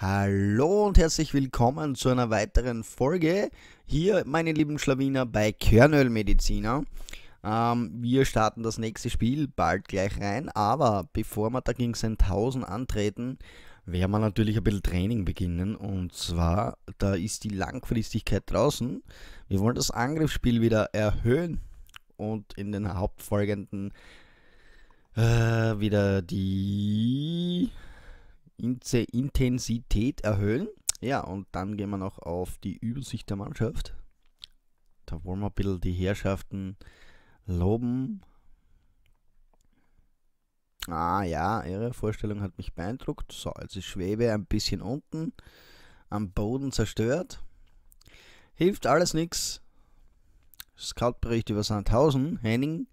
Hallo und herzlich willkommen zu einer weiteren Folge. Hier, meine lieben Schlawiner, bei Körnölmediziner. Ähm, wir starten das nächste Spiel bald gleich rein, aber bevor wir dagegen sein 1000 antreten, werden wir natürlich ein bisschen Training beginnen. Und zwar, da ist die Langfristigkeit draußen. Wir wollen das Angriffsspiel wieder erhöhen und in den hauptfolgenden äh, wieder die Intensität erhöhen. Ja, und dann gehen wir noch auf die Übersicht der Mannschaft. Da wollen wir ein bisschen die Herrschaften loben. Ah ja, ihre Vorstellung hat mich beeindruckt. So, jetzt ist Schwebe ein bisschen unten, am Boden zerstört. Hilft alles nichts. Scoutbericht über Sandhausen. Henning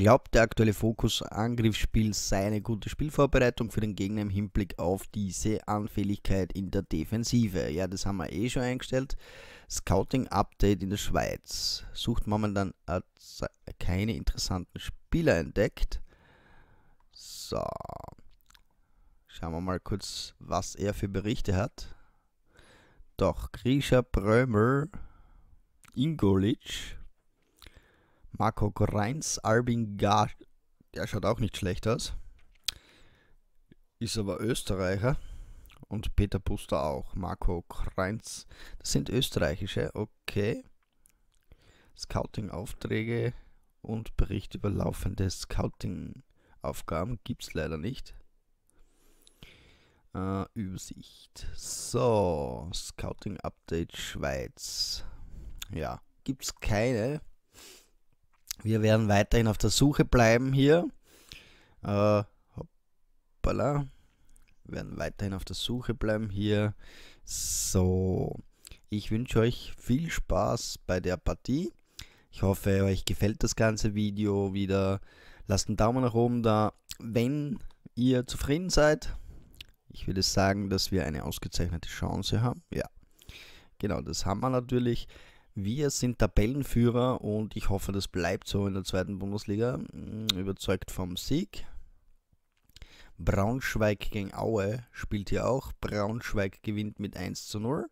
glaubt, der aktuelle Fokus Angriffsspiel sei eine gute Spielvorbereitung für den Gegner im Hinblick auf diese Anfälligkeit in der Defensive. Ja, das haben wir eh schon eingestellt. Scouting Update in der Schweiz. Sucht momentan äh, keine interessanten Spieler entdeckt. So. Schauen wir mal kurz, was er für Berichte hat. Doch, Grisha Brömer, Ingolic, Marco Greins, Albin Gar, der schaut auch nicht schlecht aus, ist aber Österreicher und Peter Puster auch, Marco Kreins, das sind österreichische, okay. Scouting-Aufträge und Bericht über laufende Scouting-Aufgaben gibt es leider nicht. Äh, Übersicht. So, Scouting-Update Schweiz. Ja, gibt es keine. Wir werden weiterhin auf der Suche bleiben hier. Äh, hoppala. Wir werden weiterhin auf der Suche bleiben hier. So. Ich wünsche euch viel Spaß bei der Partie. Ich hoffe, euch gefällt das ganze Video wieder. Lasst einen Daumen nach oben da, wenn ihr zufrieden seid. Ich würde sagen, dass wir eine ausgezeichnete Chance haben. Ja, genau, das haben wir natürlich. Wir sind Tabellenführer und ich hoffe, das bleibt so in der zweiten Bundesliga. Mm, überzeugt vom Sieg. Braunschweig gegen Aue spielt hier auch. Braunschweig gewinnt mit 1 zu 0.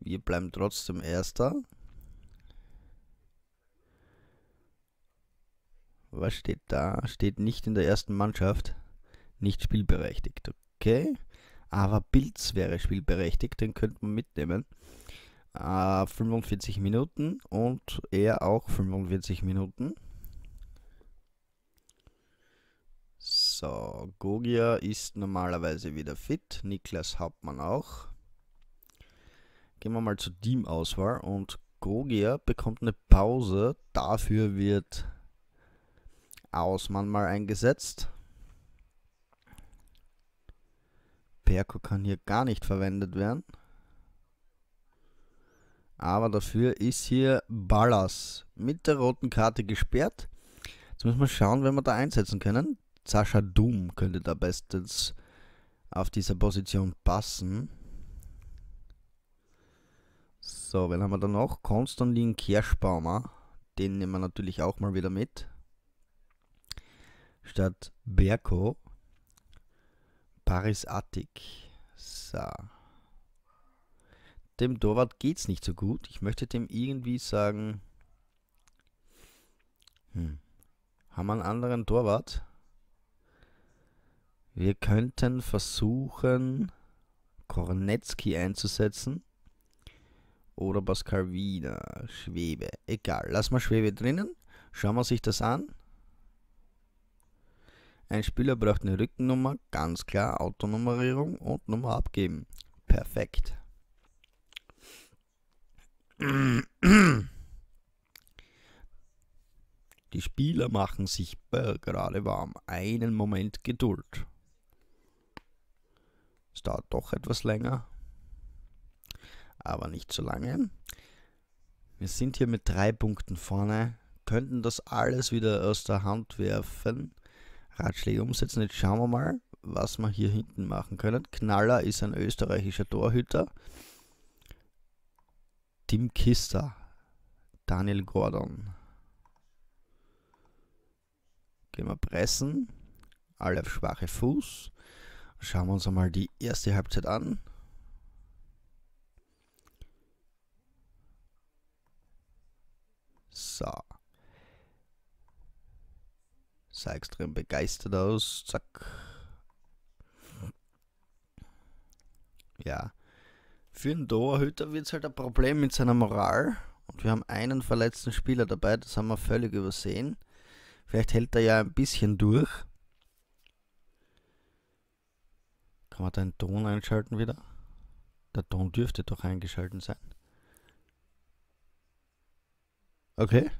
Wir bleiben trotzdem Erster. Was steht da? Steht nicht in der ersten Mannschaft. Nicht spielberechtigt. Okay. Aber Bilz wäre spielberechtigt. Den könnte man mitnehmen äh, 45 Minuten und er auch 45 Minuten. So, Gogia ist normalerweise wieder fit, Niklas Hauptmann auch. Gehen wir mal zur Teamauswahl und Gogia bekommt eine Pause, dafür wird Ausmann mal eingesetzt. Perko kann hier gar nicht verwendet werden. Aber dafür ist hier Ballas mit der roten Karte gesperrt. Jetzt müssen wir schauen, wenn wir da einsetzen können. Sascha Doom könnte da bestens auf dieser Position passen. So, wen haben wir da noch? Konstantin Kirschbaumer. Den nehmen wir natürlich auch mal wieder mit. Statt Berko. Paris Attic. So. Dem Torwart geht's nicht so gut. Ich möchte dem irgendwie sagen, hm, haben wir einen anderen Torwart? Wir könnten versuchen, Kornetzki einzusetzen. Oder Pascal Wiener, Schwebe. Egal, lass mal Schwebe drinnen. Schauen wir sich das an. Ein Spieler braucht eine Rückennummer, ganz klar, Autonummerierung und Nummer abgeben. Perfekt. Die Spieler machen sich gerade warm. Einen Moment Geduld. Es dauert doch etwas länger. Aber nicht so lange. Wir sind hier mit drei Punkten vorne. Könnten das alles wieder aus der Hand werfen. Ratschläge umsetzen. Jetzt schauen wir mal, was wir hier hinten machen können. Knaller ist ein österreichischer Torhüter. Tim Kister, Daniel Gordon. Gehen wir pressen. Alle auf schwache Fuß. Schauen wir uns einmal die erste Halbzeit an. So. Sah extrem begeistert aus. Zack. Ja. Für den Torhüter wird es halt ein Problem mit seiner Moral. Und wir haben einen verletzten Spieler dabei, das haben wir völlig übersehen. Vielleicht hält er ja ein bisschen durch. Kann man den Ton einschalten wieder? Der Ton dürfte doch eingeschalten sein. Okay.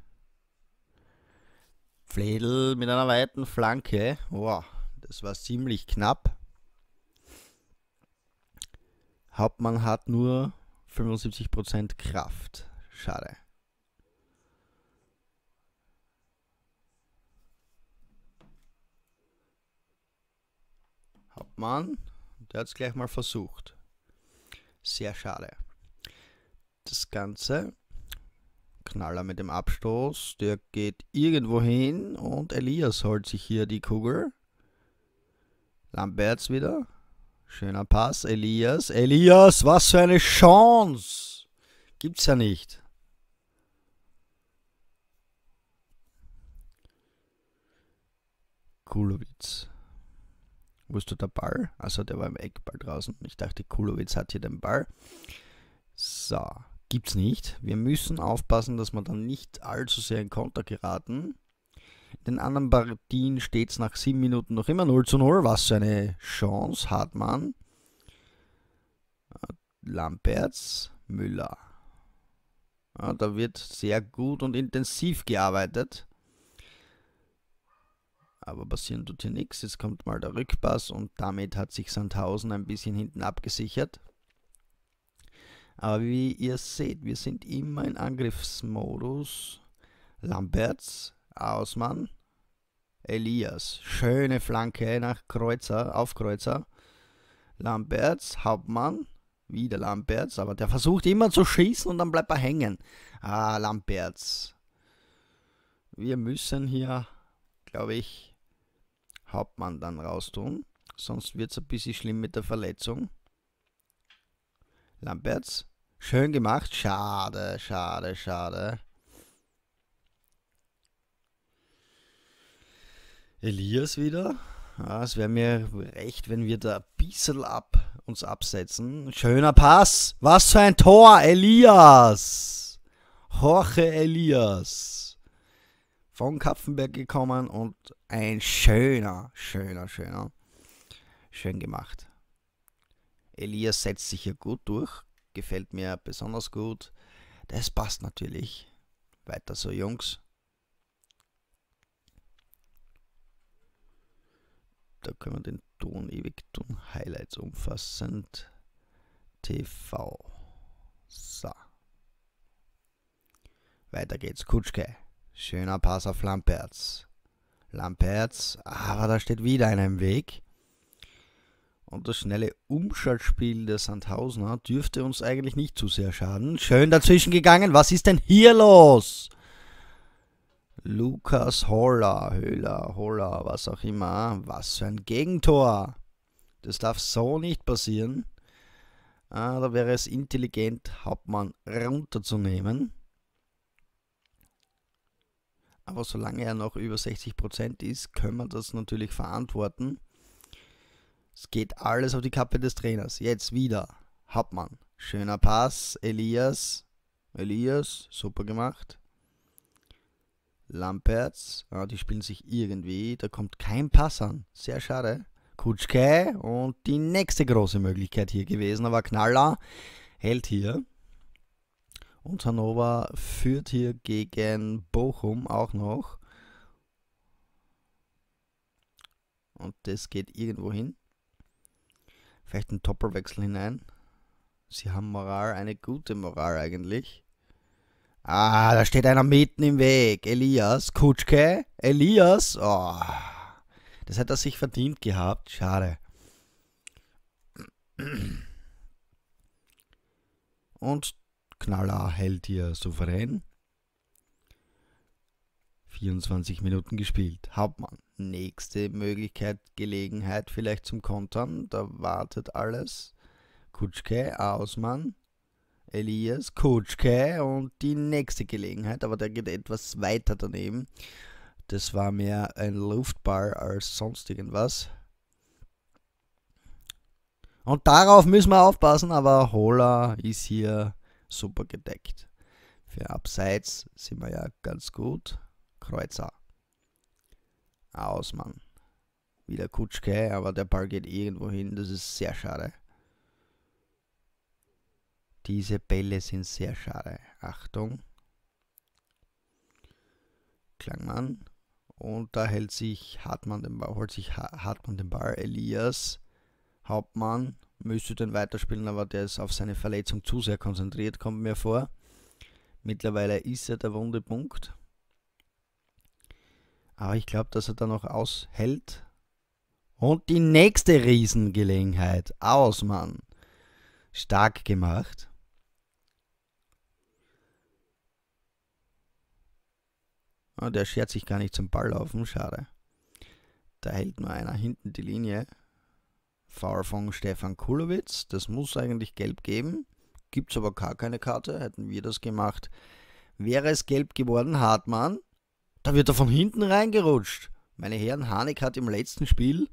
Fledel mit einer weiten Flanke. Wow, das war ziemlich knapp. Hauptmann hat nur 75% Kraft. Schade. Hauptmann, der hat es gleich mal versucht. Sehr schade. Das Ganze. Knaller mit dem Abstoß. Der geht irgendwo hin und Elias holt sich hier die Kugel. Lamberts wieder. Schöner Pass, Elias. Elias, was für eine Chance! Gibt's ja nicht. Kulowitz. Wo ist der Ball? Also der war im Eckball draußen. Ich dachte, Kulowitz hat hier den Ball. So, gibt's nicht. Wir müssen aufpassen, dass wir dann nicht allzu sehr in Konter geraten. Den anderen Partien steht es nach 7 Minuten noch immer 0 zu 0. Was für eine Chance hat man. Äh, Lamperts, Müller. Ja, da wird sehr gut und intensiv gearbeitet. Aber passieren tut hier nichts. Jetzt kommt mal der Rückpass und damit hat sich Sandhausen ein bisschen hinten abgesichert. Aber wie ihr seht, wir sind immer in Angriffsmodus. Lamberts Ausmann. Elias. Schöne Flanke nach Kreuzer, auf Kreuzer. Lamberts, Hauptmann. Wieder Lamberts, aber der versucht immer zu schießen und dann bleibt er hängen. Ah, Lamberts. Wir müssen hier, glaube ich, Hauptmann dann raustun. Sonst wird es ein bisschen schlimm mit der Verletzung. Lamberts. Schön gemacht. Schade, schade, schade. Elias wieder. Ja, es wäre mir recht, wenn wir da ein bisschen ab uns absetzen. Schöner Pass. Was für ein Tor, Elias. Jorge Elias. Von Kapfenberg gekommen und ein schöner, schöner, schöner. Schön gemacht. Elias setzt sich hier gut durch. Gefällt mir besonders gut. Das passt natürlich. Weiter so, Jungs. da können wir den Ton ewig tun. Highlights umfassend. TV. So. Weiter geht's. Kutschke. Schöner Pass auf Lamperz. Lamperz. Aber da steht wieder einer im Weg. Und das schnelle Umschaltspiel der Sandhausener dürfte uns eigentlich nicht zu sehr schaden. Schön dazwischen gegangen. Was ist denn hier los? Lukas Holler, Höhler, Holler, was auch immer. Was für ein Gegentor. Das darf so nicht passieren. Ah, da wäre es intelligent, Hauptmann runterzunehmen. Aber solange er noch über 60% ist, können wir das natürlich verantworten. Es geht alles auf die Kappe des Trainers. Jetzt wieder. Hauptmann. Schöner Pass. Elias. Elias. Super gemacht. Lamperts, ja, die spielen sich irgendwie, da kommt kein Pass an. Sehr schade. Kutschke und die nächste große Möglichkeit hier gewesen, aber Knaller hält hier. Und Hannover führt hier gegen Bochum auch noch. Und das geht irgendwo hin. Vielleicht ein Topperwechsel hinein. Sie haben Moral, eine gute Moral eigentlich. Ah, da steht einer mitten im Weg. Elias, Kutschke, Elias. Oh, das hat er sich verdient gehabt. Schade. Und Knaller hält hier souverän. 24 Minuten gespielt. Hauptmann. Nächste Möglichkeit, Gelegenheit vielleicht zum Kontern. Da wartet alles. Kutschke, Ausmann. Elias Kutschke und die nächste Gelegenheit, aber der geht etwas weiter daneben. Das war mehr ein Luftball als sonst irgendwas. Und darauf müssen wir aufpassen, aber Hola ist hier super gedeckt. Für Abseits sind wir ja ganz gut. Kreuzer. Ausmann. Wieder Kutschke, aber der Ball geht irgendwo hin. Das ist sehr schade. Diese Bälle sind sehr schade. Achtung. Klangmann. Und da hält sich Hartmann den Ball, holt sich Hartmann den Ball. Elias Hauptmann müsste den weiterspielen, aber der ist auf seine Verletzung zu sehr konzentriert, kommt mir vor. Mittlerweile ist er der wunde Punkt. Aber ich glaube, dass er da noch aushält. Und die nächste Riesengelegenheit. Ausmann. Stark gemacht. Oh, der schert sich gar nicht zum Balllaufen, schade. Da hält nur einer hinten die Linie. Foul von Stefan Kulowitz. Das muss eigentlich gelb geben. Gibt es aber gar keine Karte. Hätten wir das gemacht, wäre es gelb geworden. Hartmann. Da wird er von hinten reingerutscht. Meine Herren, Hanik hat im letzten Spiel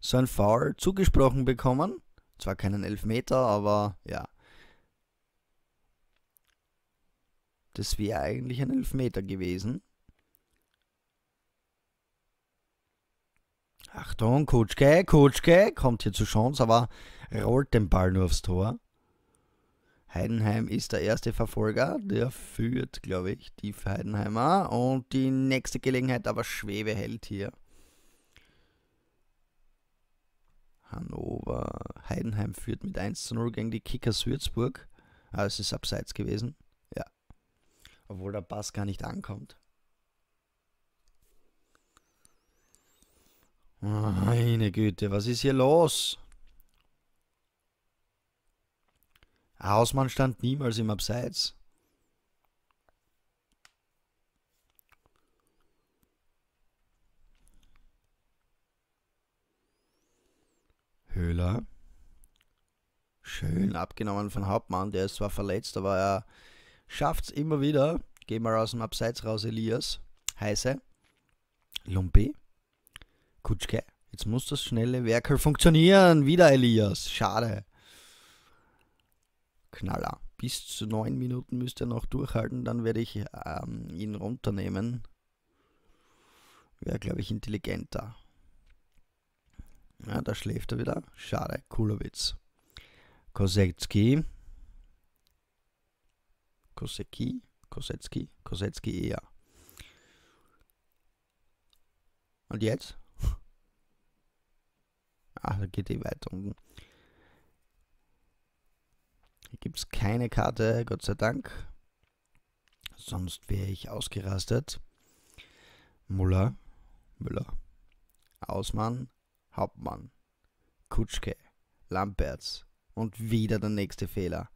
so ein Foul zugesprochen bekommen. Zwar keinen Elfmeter, aber ja. Das wäre eigentlich ein Elfmeter gewesen. Achtung, Kutschke, Kutschke, kommt hier zur Chance, aber rollt den Ball nur aufs Tor. Heidenheim ist der erste Verfolger, der führt, glaube ich, die Heidenheimer. Und die nächste Gelegenheit aber Schwebe hält hier. Hannover, Heidenheim führt mit 1 zu 0 gegen die Kickers Würzburg. Ah, es ist abseits gewesen. Ja. Obwohl der Pass gar nicht ankommt. Meine Güte, was ist hier los? Hausmann stand niemals im Abseits. Höhler. Schön abgenommen von Hauptmann, der ist zwar verletzt, aber er schafft es immer wieder. Geh mal aus dem Abseits raus, Elias. Heiße. Lumpi. Kutschke. Jetzt muss das schnelle Werkel funktionieren. Wieder Elias. Schade. Knaller. Bis zu neun Minuten müsste er noch durchhalten, dann werde ich ähm, ihn runternehmen. Wäre, glaube ich, intelligenter. Ja, da schläft er wieder. Schade. Cooler Witz. Kosetski. Kosecki? Kosetski? Kosetski eher. Und jetzt? Ach, da geht die unten. Hier gibt es keine Karte, Gott sei Dank. Sonst wäre ich ausgerastet. Muller, Müller, Ausmann, Hauptmann, Kutschke, Lamperts und wieder der nächste Fehler.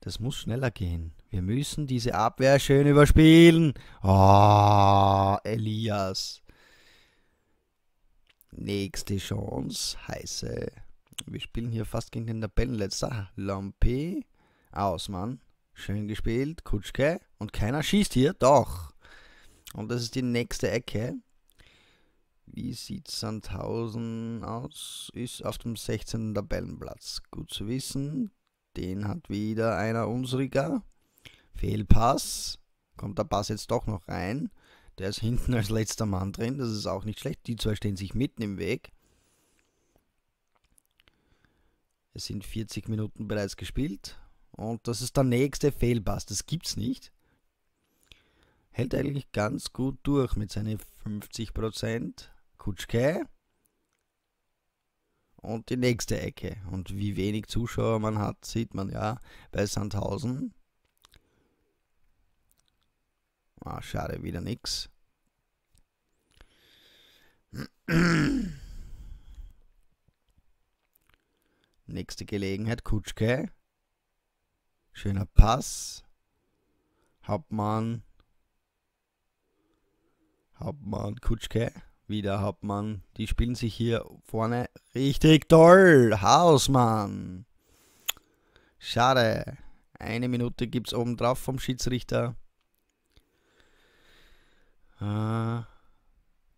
Das muss schneller gehen. Wir müssen diese Abwehr schön überspielen. Oh, Elias. Nächste Chance heiße. Wir spielen hier fast gegen den Tabellenletzter. Lampe. Aus, Mann. Schön gespielt. Kutschke. Und keiner schießt hier. Doch. Und das ist die nächste Ecke. Wie sieht Sandhausen aus? Ist auf dem 16. Tabellenplatz. Gut zu wissen. Den hat wieder einer unsriger. Fehlpass. Kommt der Pass jetzt doch noch rein? Der ist hinten als letzter Mann drin. Das ist auch nicht schlecht. Die zwei stehen sich mitten im Weg. Es sind 40 Minuten bereits gespielt. Und das ist der nächste Fehlpass. Das gibt's nicht. Hält eigentlich ganz gut durch mit seinen 50%. Kutschke. Und die nächste Ecke. Und wie wenig Zuschauer man hat, sieht man ja bei Sandhausen. Ah, schade, wieder nix. Nächste Gelegenheit, Kutschke. Schöner Pass. Hauptmann. Hauptmann, Kutschke. Wieder Hauptmann. Die spielen sich hier vorne richtig toll. Hausmann. Schade. Eine Minute gibt's oben drauf vom Schiedsrichter. Äh,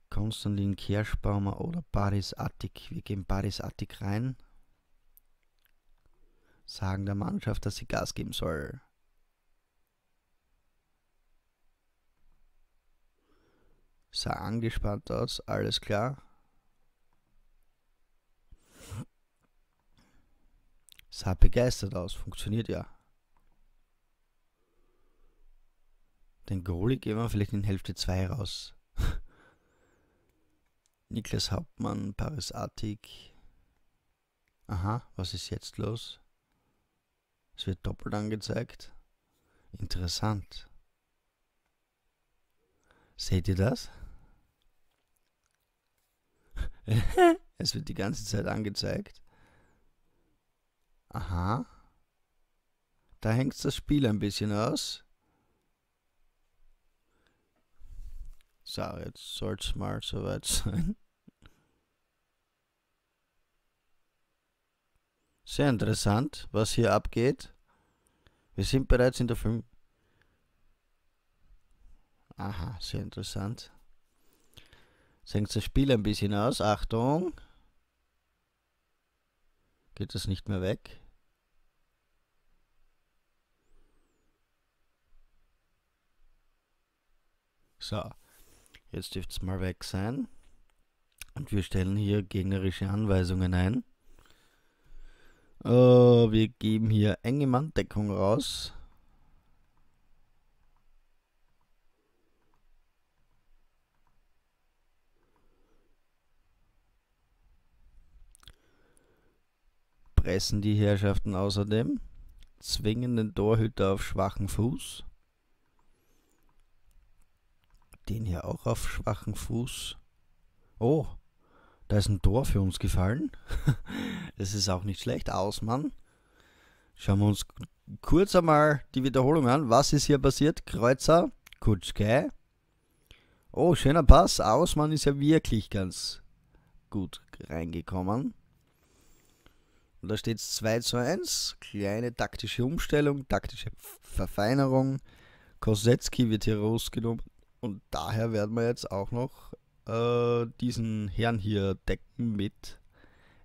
Konstantin Kerschbaumer oder Paris Attik. Wir gehen Paris Attik rein. Sagen der Mannschaft, dass sie Gas geben soll. Sah angespannt aus, alles klar. Sah begeistert aus, funktioniert ja. Den Goalie gehen wir vielleicht in Hälfte 2 raus. Niklas Hauptmann, Paris Attig. Aha, was ist jetzt los? Es wird doppelt angezeigt. Interessant. Seht ihr das? es wird die ganze Zeit angezeigt. Aha. Da hängt das Spiel ein bisschen aus. So, jetzt soll es mal soweit sein. Sehr interessant, was hier abgeht. Wir sind bereits in der 5. Aha, sehr interessant. Senkt das Spiel ein bisschen aus. Achtung. Geht das nicht mehr weg? So. Jetzt dürfte es mal weg sein. Und wir stellen hier gegnerische Anweisungen ein. Oh, wir geben hier enge Manndeckung raus. Pressen die Herrschaften außerdem, zwingen den Torhüter auf schwachen Fuß den hier auch auf schwachen Fuß. Oh, da ist ein Tor für uns gefallen. das ist auch nicht schlecht. Ausmann. Schauen wir uns kurz einmal die Wiederholung an. Was ist hier passiert? Kreuzer, Kutschke. Oh, schöner Pass. Ausmann ist ja wirklich ganz gut reingekommen. Und da steht es 2 zu 1. Kleine taktische Umstellung, taktische Verfeinerung. Kosetski wird hier rausgenommen. Und daher werden wir jetzt auch noch äh, diesen Herrn hier decken mit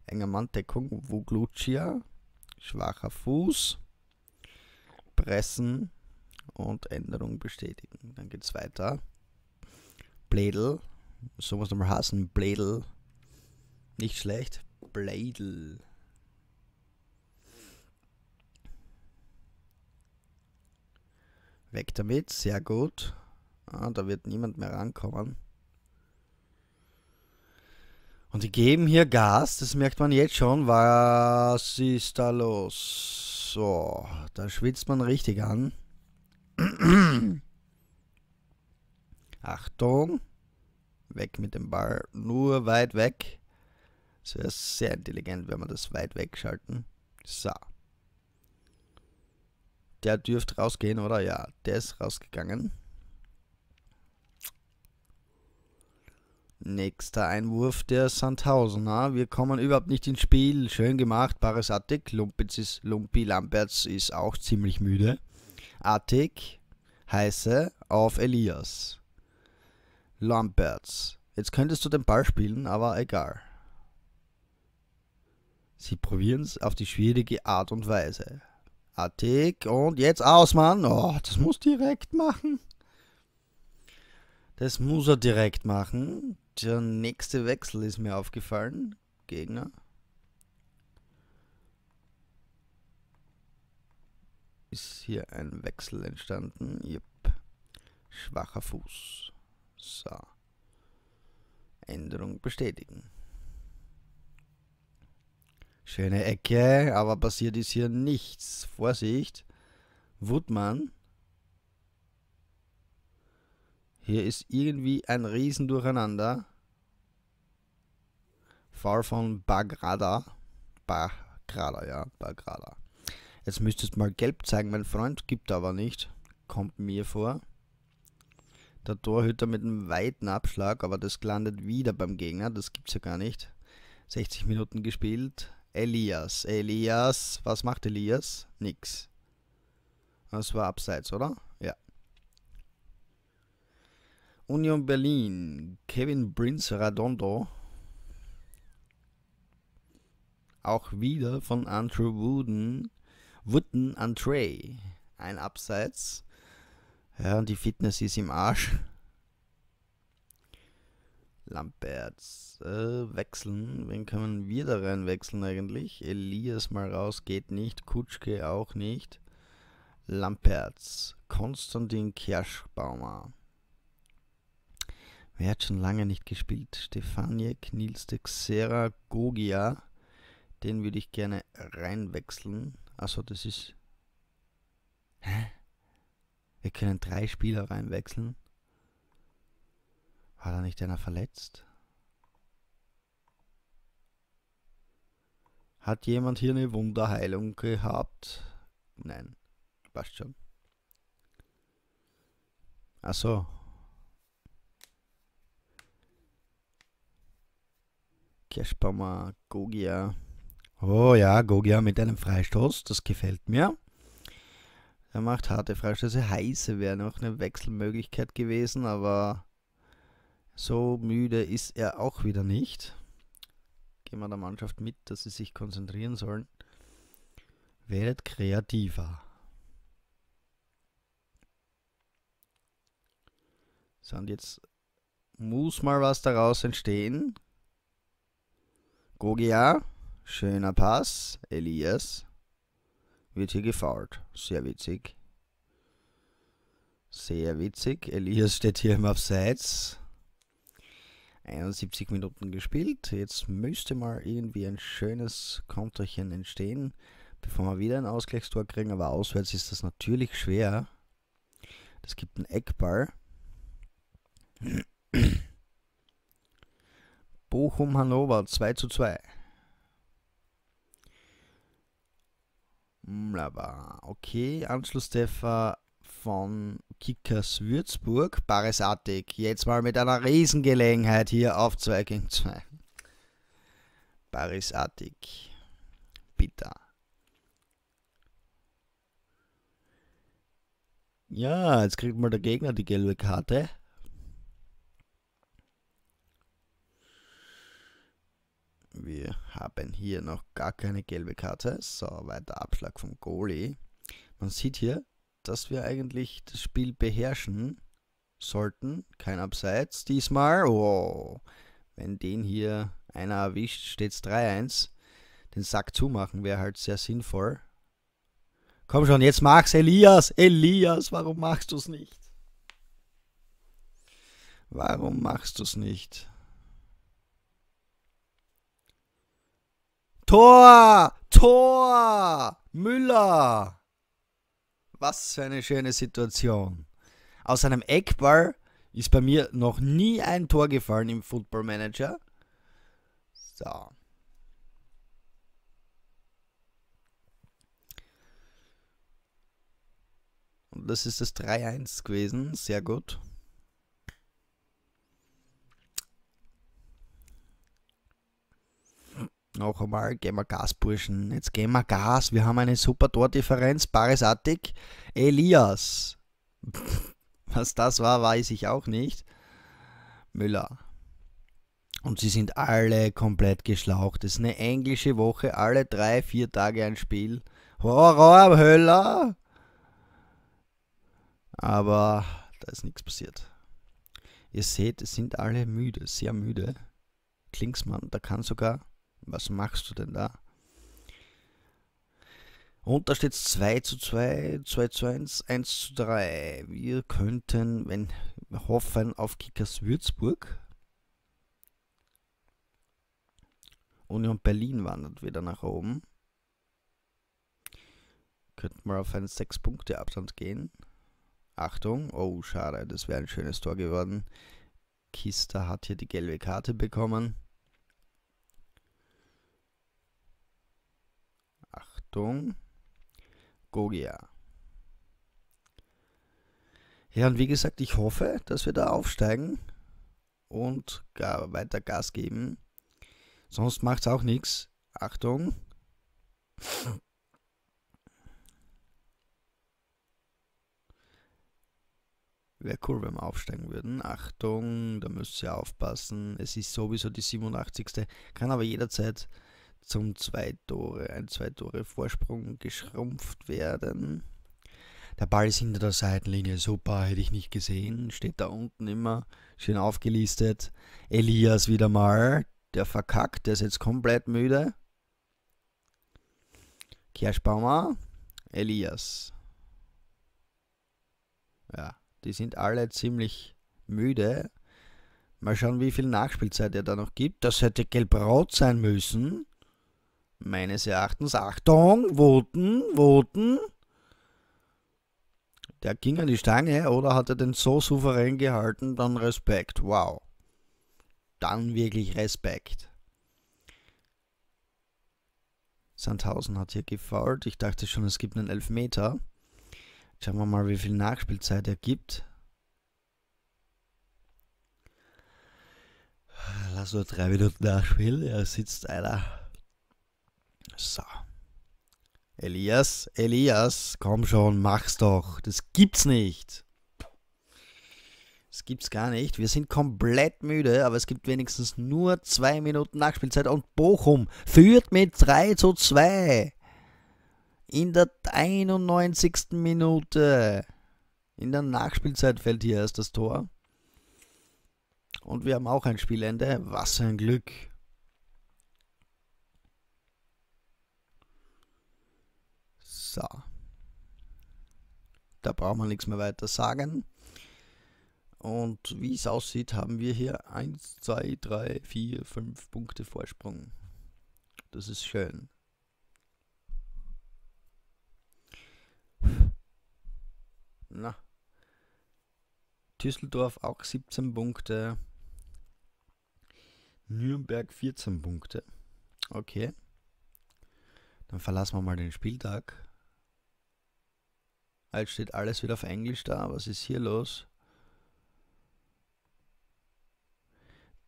enger Manndeckung, Vuglucia, schwacher Fuß, Pressen und Änderung bestätigen. Dann geht's weiter. Blädel, so muss man hassen, Blädel. Nicht schlecht, Blädel. Weg damit, sehr gut. Ah, da wird niemand mehr rankommen. Und die geben hier Gas, das merkt man jetzt schon. Was ist da los? So, da schwitzt man richtig an. Achtung. Weg mit dem Ball. Nur weit weg. Das wäre sehr intelligent, wenn wir das weit wegschalten. So. Der dürfte rausgehen, oder? Ja, der ist rausgegangen. Nächster Einwurf der Sandhausener. Wir kommen überhaupt nicht ins Spiel. Schön gemacht, Baris Attik. Lumpitz ist, Lumpi Lamberts ist auch ziemlich müde. Attik, heiße auf Elias. Lamberts. Jetzt könntest du den Ball spielen, aber egal. Sie probieren es auf die schwierige Art und Weise. Attik und jetzt aus, Mann. Oh, das muss direkt machen. Das muss er direkt machen. Der nächste Wechsel ist mir aufgefallen. Gegner. Ist hier ein Wechsel entstanden? Jupp. Schwacher Fuß. So. Änderung bestätigen. Schöne Ecke, aber passiert ist hier nichts. Vorsicht. Woodman. Hier ist irgendwie ein Riesendurcheinander. Far von Bagrada. Bagrada, ja, Bagrada. Jetzt müsstest du mal gelb zeigen, mein Freund. Gibt aber nicht. Kommt mir vor. Der Torhüter mit einem weiten Abschlag, aber das landet wieder beim Gegner. Das gibt's ja gar nicht. 60 Minuten gespielt. Elias, Elias. Was macht Elias? Nix. Das war abseits, oder? Ja. Union Berlin. Kevin Prince Radondo auch wieder von Andrew Wooden, Wooden Andre. Ein Abseits. Ja, und die Fitness ist im Arsch. Lamperts äh, wechseln. Wen können wir da rein wechseln eigentlich? Elias mal raus, geht nicht. Kutschke auch nicht. Lamperts. Konstantin Kerschbaumer. Wer hat schon lange nicht gespielt? Stefanie Knils de Xera Gogia. Den würde ich gerne reinwechseln. Also das ist... Hä? Wir können drei Spieler reinwechseln. War da nicht einer verletzt? Hat jemand hier eine Wunderheilung gehabt? Nein, passt schon. Achso. so. Gogia. Oh ja, Gogia mit einem Freistoß, das gefällt mir. Er macht harte Freistöße. Heiße wäre noch eine Wechselmöglichkeit gewesen, aber so müde ist er auch wieder nicht. Gehen wir der Mannschaft mit, dass sie sich konzentrieren sollen. Werdet kreativer. So, und jetzt muss mal was daraus entstehen. Gogia. Schöner Pass. Elias wird hier gefault. Sehr witzig. Sehr witzig. Elias steht hier im Abseits. 71 Minuten gespielt. Jetzt müsste mal irgendwie ein schönes Konterchen entstehen, bevor wir wieder ein Ausgleichstor kriegen. Aber auswärts ist das natürlich schwer. Das gibt einen Eckball. Bochum-Hannover 2 zu 2. Wunderbar. Okay, Anschlusstreffer von Kickers Würzburg. Baresartig. Jetzt mal mit einer Riesengelegenheit hier auf 2 gegen 2. Baresartig. Bitter. Ja, jetzt kriegt mal der Gegner die gelbe Karte. Wir haben hier noch gar keine gelbe Karte. So, weiter Abschlag vom Goalie. Man sieht hier, dass wir eigentlich das Spiel beherrschen sollten. Kein Abseits diesmal. Wow. Oh, wenn den hier einer erwischt, steht es 3-1. Den Sack zumachen wäre halt sehr sinnvoll. Komm schon, jetzt mach's, Elias! Elias, warum machst du's nicht? Warum machst du's nicht? Tor! Tor! Müller! Was für eine schöne Situation. Aus einem Eckball ist bei mir noch nie ein Tor gefallen im Football Manager. So. Und das ist das 3-1 gewesen. Sehr gut. Noch einmal, gehen wir Gas, Burschen. Jetzt gehen wir Gas. Wir haben eine super Tordifferenz. Barisattik. Elias. Was das war, weiß ich auch nicht. Müller. Und sie sind alle komplett geschlaucht. Es ist eine englische Woche, alle drei, vier Tage ein Spiel. Horror, Höller! Aber da ist nichts passiert. Ihr seht, es sind alle müde, sehr müde. Klingsmann, da kann sogar was machst du denn da? Und da steht es 2 zu 2, 2 zu 1, 1 zu 3. Wir könnten, wenn wir hoffen, auf Kickers Würzburg. Union Berlin wandert wieder nach oben. Könnten wir auf einen 6-Punkte-Abstand gehen. Achtung, oh schade, das wäre ein schönes Tor geworden. Kista hat hier die gelbe Karte bekommen. Achtung, Gogia. Ja, und wie gesagt, ich hoffe, dass wir da aufsteigen und weiter Gas geben. Sonst macht es auch nichts. Achtung. Wäre cool, wenn wir aufsteigen würden. Achtung, da müsst ihr aufpassen. Es ist sowieso die 87. Kann aber jederzeit zum zwei Tore, ein zwei Tore Vorsprung geschrumpft werden. Der Ball ist hinter der Seitenlinie, super, hätte ich nicht gesehen, steht da unten immer schön aufgelistet. Elias wieder mal, der verkackt, der ist jetzt komplett müde. Kirschbaumer, Elias. Ja, die sind alle ziemlich müde. Mal schauen, wie viel Nachspielzeit er da noch gibt. Das hätte gelb-rot sein müssen meines Erachtens, Achtung, Voten, Voten. der ging an die Stange oder hat er den so souverän gehalten, dann Respekt, wow. Dann wirklich Respekt. Sandhausen hat hier gefault. Ich dachte schon, es gibt einen Elfmeter. Schauen wir mal, wie viel Nachspielzeit er gibt. Lass nur drei Minuten nachspielen. Er sitzt einer so. Elias, Elias, komm schon, mach's doch. Das gibt's nicht. Das gibt's gar nicht. Wir sind komplett müde, aber es gibt wenigstens nur zwei Minuten Nachspielzeit und Bochum führt mit 3 zu 2. In der 91. Minute. In der Nachspielzeit fällt hier erst das Tor. Und wir haben auch ein Spielende. Was ein Glück. So. Da braucht man nichts mehr weiter sagen. Und wie es aussieht, haben wir hier 1, 2, 3, 4, 5 Punkte Vorsprung. Das ist schön. Na. Düsseldorf auch 17 Punkte. Nürnberg 14 Punkte. Okay. Dann verlassen wir mal den Spieltag. Jetzt halt steht alles wieder auf Englisch da. Was ist hier los?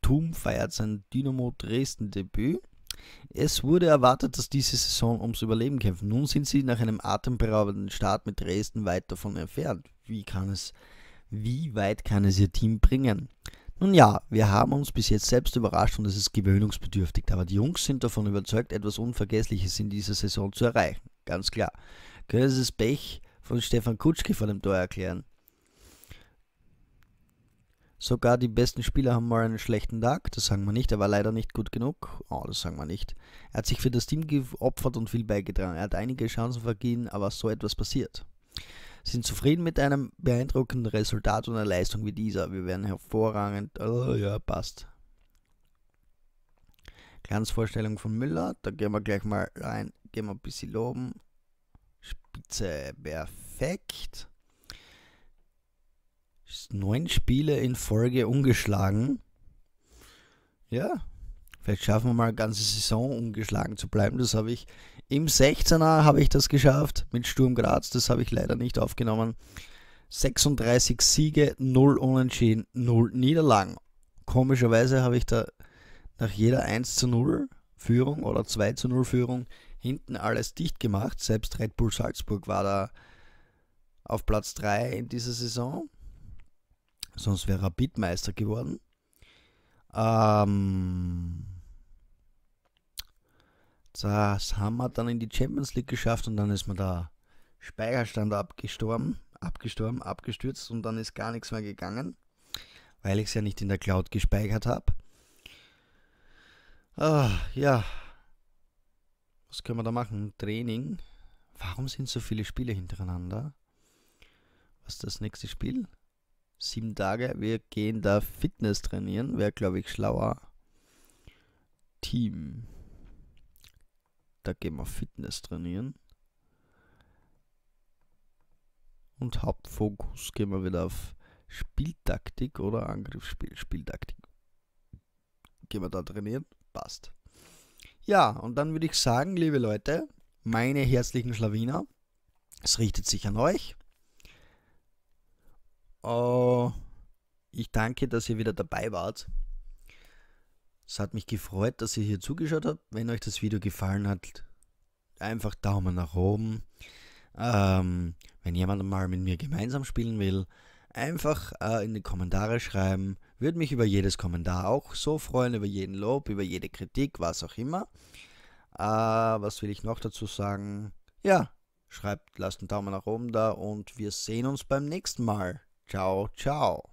TUM feiert sein Dynamo Dresden Debüt. Es wurde erwartet, dass diese Saison ums Überleben kämpft. Nun sind sie nach einem atemberaubenden Start mit Dresden weit davon entfernt. Wie kann es, wie weit kann es ihr Team bringen? Nun ja, wir haben uns bis jetzt selbst überrascht und es ist gewöhnungsbedürftig, aber die Jungs sind davon überzeugt, etwas Unvergessliches in dieser Saison zu erreichen. Ganz klar. Können sie Curses Pech von Stefan Kutschke vor dem Tor erklären. Sogar die besten Spieler haben mal einen schlechten Tag, das sagen wir nicht, er war leider nicht gut genug, oh, das sagen wir nicht. Er hat sich für das Team geopfert und viel beigetragen, er hat einige Chancen vergehen, aber so etwas passiert. Sind zufrieden mit einem beeindruckenden Resultat und einer Leistung wie dieser, wir werden hervorragend, oh ja, passt. Glanzvorstellung von Müller, da gehen wir gleich mal rein, gehen wir ein bisschen loben. Spitze. Perfekt. Ist neun Spiele in Folge ungeschlagen. Ja, vielleicht schaffen wir mal eine ganze Saison ungeschlagen zu bleiben. Das habe ich im 16er habe ich das geschafft mit Sturm Graz. Das habe ich leider nicht aufgenommen. 36 Siege, 0 Unentschieden, 0 Niederlagen. Komischerweise habe ich da nach jeder 1 zu 0 Führung oder 2 zu 0 Führung hinten alles dicht gemacht. Selbst Red Bull Salzburg war da auf Platz 3 in dieser Saison. Sonst wäre Rapid Meister geworden. Ähm, das haben wir dann in die Champions League geschafft und dann ist man da Speicherstand abgestorben, abgestorben, abgestürzt und dann ist gar nichts mehr gegangen, weil ich es ja nicht in der Cloud gespeichert habe. Ah, ja, was können wir da machen? Training. Warum sind so viele Spiele hintereinander? Was ist das nächste Spiel? Sieben Tage. Wir gehen da Fitness trainieren. Wäre, glaube ich, schlauer. Team. Da gehen wir Fitness trainieren. Und Hauptfokus gehen wir wieder auf Spieltaktik oder Angriffsspiel. Spieltaktik. Gehen wir da trainieren. Passt. Ja, und dann würde ich sagen, liebe Leute, meine herzlichen Schlawiner, es richtet sich an euch. Oh, ich danke, dass ihr wieder dabei wart. Es hat mich gefreut, dass ihr hier zugeschaut habt. Wenn euch das Video gefallen hat, einfach Daumen nach oben. Ähm, wenn jemand mal mit mir gemeinsam spielen will, einfach äh, in die Kommentare schreiben. Würde mich über jedes Kommentar auch so freuen, über jeden Lob, über jede Kritik, was auch immer. Äh, was will ich noch dazu sagen? Ja, schreibt, lasst einen Daumen nach oben da und wir sehen uns beim nächsten Mal. Ciao, ciao.